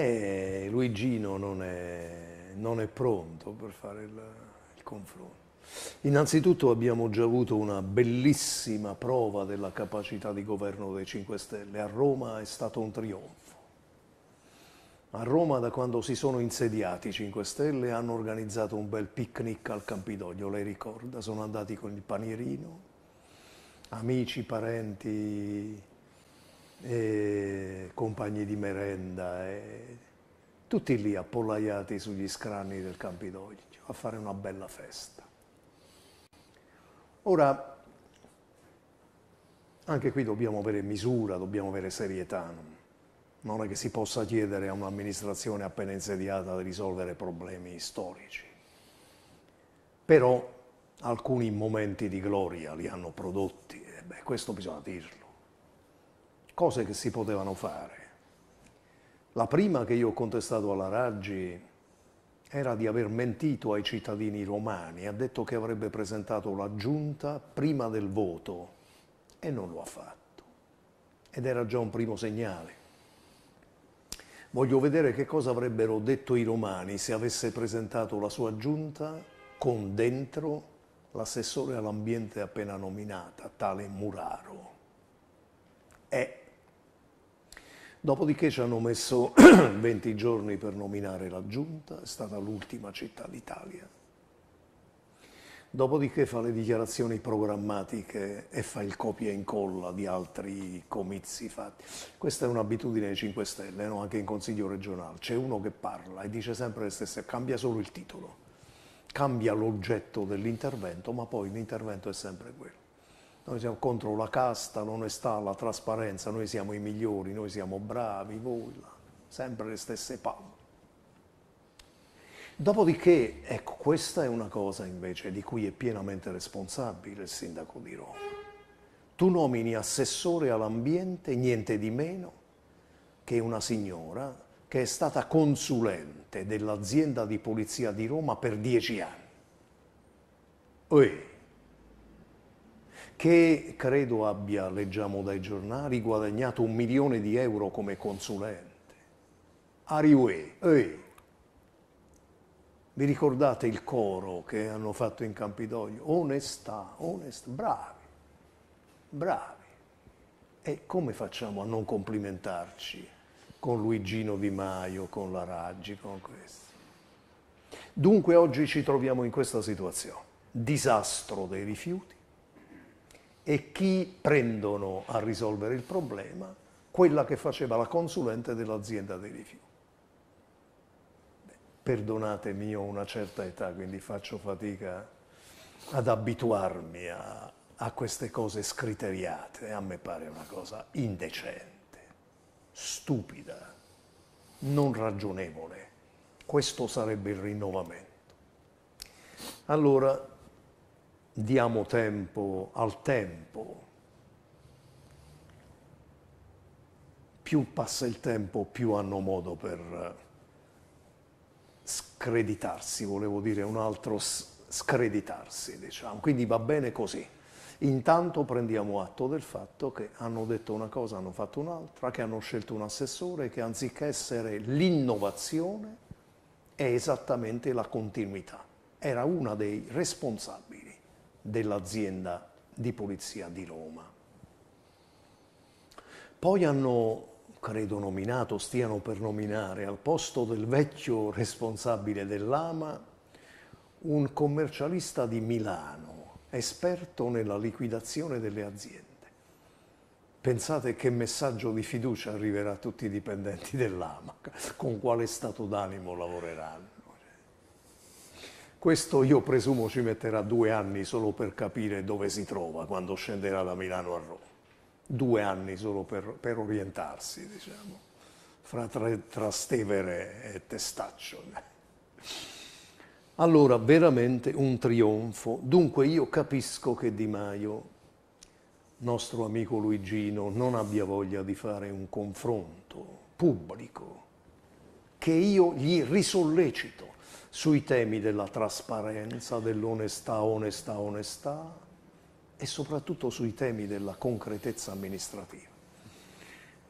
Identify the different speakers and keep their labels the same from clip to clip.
Speaker 1: E eh, Luigino non è, non è, pronto per fare il, il confronto. Innanzitutto abbiamo già avuto una bellissima prova della capacità di governo dei 5 Stelle. A Roma è stato un trionfo. A Roma da quando si sono insediati i 5 Stelle hanno organizzato un bel picnic al Campidoglio, lei ricorda? Sono andati con il panierino, amici, parenti, e compagni di merenda, tutti lì appollaiati sugli scranni del Campidoglio cioè, a fare una bella festa. Ora, anche qui dobbiamo avere misura, dobbiamo avere serietà. Non è che si possa chiedere a un'amministrazione appena insediata di risolvere problemi storici. Però alcuni momenti di gloria li hanno prodotti, e beh, questo bisogna dirlo cose che si potevano fare. La prima che io ho contestato alla Raggi era di aver mentito ai cittadini romani, ha detto che avrebbe presentato la giunta prima del voto e non lo ha fatto. Ed era già un primo segnale. Voglio vedere che cosa avrebbero detto i romani se avesse presentato la sua giunta con dentro l'assessore all'ambiente appena nominata, tale Muraro. È Dopodiché ci hanno messo 20 giorni per nominare la giunta, è stata l'ultima città d'Italia. Dopodiché fa le dichiarazioni programmatiche e fa il copia e incolla di altri comizi fatti. Questa è un'abitudine dei 5 Stelle, no? anche in Consiglio regionale. C'è uno che parla e dice sempre le stesse, cambia solo il titolo, cambia l'oggetto dell'intervento, ma poi l'intervento è sempre quello. Noi siamo contro la casta, l'onestà, la trasparenza, noi siamo i migliori, noi siamo bravi, voi, là. sempre le stesse palle. Dopodiché, ecco, questa è una cosa invece di cui è pienamente responsabile il sindaco di Roma. Tu nomini assessore all'ambiente niente di meno che una signora che è stata consulente dell'azienda di polizia di Roma per dieci anni. Ehi, che credo abbia, leggiamo dai giornali, guadagnato un milione di euro come consulente. Ariue, ehi. Vi ricordate il coro che hanno fatto in Campidoglio? Onestà, onestà, bravi, bravi. E come facciamo a non complimentarci con Luigino Di Maio, con la Raggi, con questo? Dunque oggi ci troviamo in questa situazione. Disastro dei rifiuti, e chi prendono a risolvere il problema? Quella che faceva la consulente dell'azienda dei rifiuti. Beh, perdonatemi, ho una certa età, quindi faccio fatica ad abituarmi a, a queste cose scriteriate. A me pare una cosa indecente, stupida, non ragionevole. Questo sarebbe il rinnovamento. Allora, diamo tempo al tempo. Più passa il tempo, più hanno modo per eh, screditarsi, volevo dire un altro screditarsi, diciamo. Quindi va bene così. Intanto prendiamo atto del fatto che hanno detto una cosa, hanno fatto un'altra, che hanno scelto un assessore che anziché essere l'innovazione è esattamente la continuità. Era una dei responsabili dell'azienda di polizia di Roma. Poi hanno, credo, nominato, stiano per nominare al posto del vecchio responsabile dell'AMA un commercialista di Milano, esperto nella liquidazione delle aziende. Pensate che messaggio di fiducia arriverà a tutti i dipendenti dell'AMA, con quale stato d'animo lavoreranno. Questo io presumo ci metterà due anni solo per capire dove si trova quando scenderà da Milano a Roma. Due anni solo per, per orientarsi, diciamo, fra Trastevere e Testaccio. Allora, veramente un trionfo. Dunque io capisco che Di Maio, nostro amico Luigino, non abbia voglia di fare un confronto pubblico che io gli risollecito sui temi della trasparenza, dell'onestà, onestà, onestà e soprattutto sui temi della concretezza amministrativa.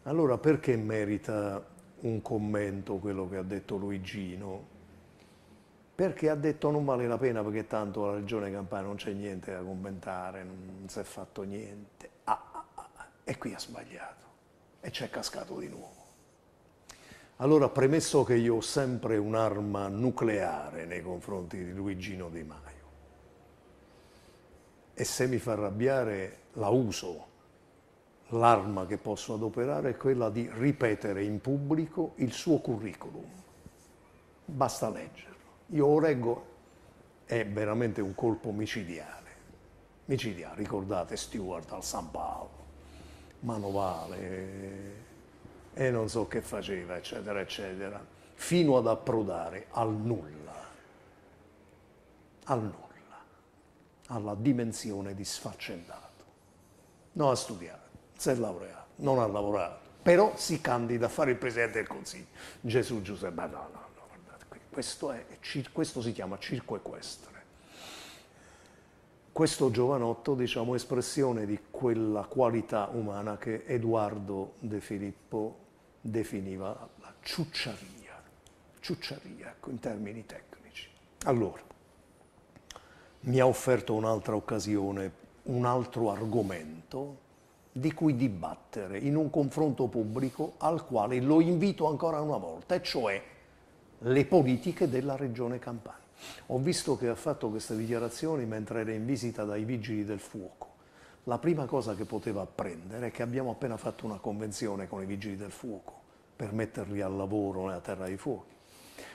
Speaker 1: Allora perché merita un commento quello che ha detto Luigino? Perché ha detto non vale la pena perché tanto la regione Campania non c'è niente da commentare, non si è fatto niente. Ah, ah, ah. ah. E qui ha sbagliato e ci è cascato di nuovo. Allora, premesso che io ho sempre un'arma nucleare nei confronti di Luigino Di Maio, e se mi fa arrabbiare la uso, l'arma che posso adoperare è quella di ripetere in pubblico il suo curriculum. Basta leggerlo. Io lo reggo, è veramente un colpo micidiale. Micidiale, ricordate Stewart al San Paolo, Manovale, e non so che faceva, eccetera, eccetera, fino ad approdare al nulla, al nulla, alla dimensione di sfaccendato. Non ha studiato, si è laureato, non ha lavorato, però si candida a fare il Presidente del Consiglio. Gesù Giuseppe, no, no, no, guardate qui, questo, è, questo si chiama circo equestre questo giovanotto, diciamo, espressione di quella qualità umana che Edoardo De Filippo definiva la ciucciaria, ciucciaria ecco, in termini tecnici. Allora, mi ha offerto un'altra occasione, un altro argomento di cui dibattere in un confronto pubblico al quale lo invito ancora una volta, e cioè le politiche della regione Campania. Ho visto che ha fatto questa dichiarazione mentre era in visita dai vigili del fuoco la prima cosa che poteva apprendere è che abbiamo appena fatto una convenzione con i vigili del fuoco per metterli al lavoro nella terra dei fuochi.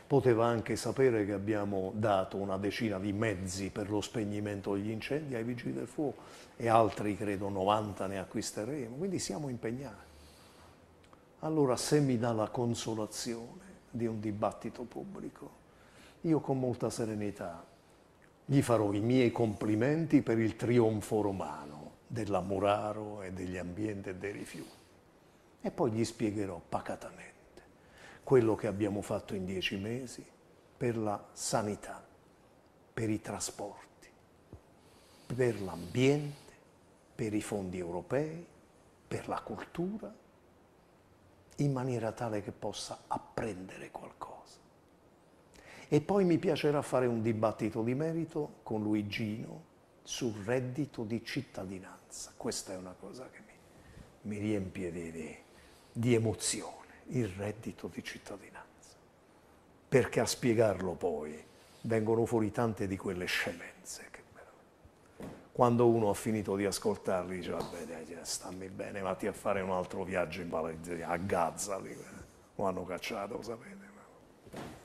Speaker 1: Poteva anche sapere che abbiamo dato una decina di mezzi per lo spegnimento degli incendi ai vigili del fuoco e altri, credo, 90 ne acquisteremo, quindi siamo impegnati. Allora se mi dà la consolazione di un dibattito pubblico, io con molta serenità gli farò i miei complimenti per il trionfo romano della Muraro e degli ambienti e dei rifiuti. E poi gli spiegherò pacatamente quello che abbiamo fatto in dieci mesi per la sanità, per i trasporti, per l'ambiente, per i fondi europei, per la cultura, in maniera tale che possa apprendere qualcosa. E poi mi piacerà fare un dibattito di merito con Luigino sul reddito di cittadinanza ragazza. Questa è una cosa che mi, mi riempie di, di, di emozione, il reddito di cittadinanza. Perché a spiegarlo poi vengono fuori tante di quelle scemenze Che quando uno ha finito di ascoltarli dice vabbè dai, stammi bene, vatti a fare un altro viaggio in Palestina, a Gaza, lì, eh, lo hanno cacciato, sapete.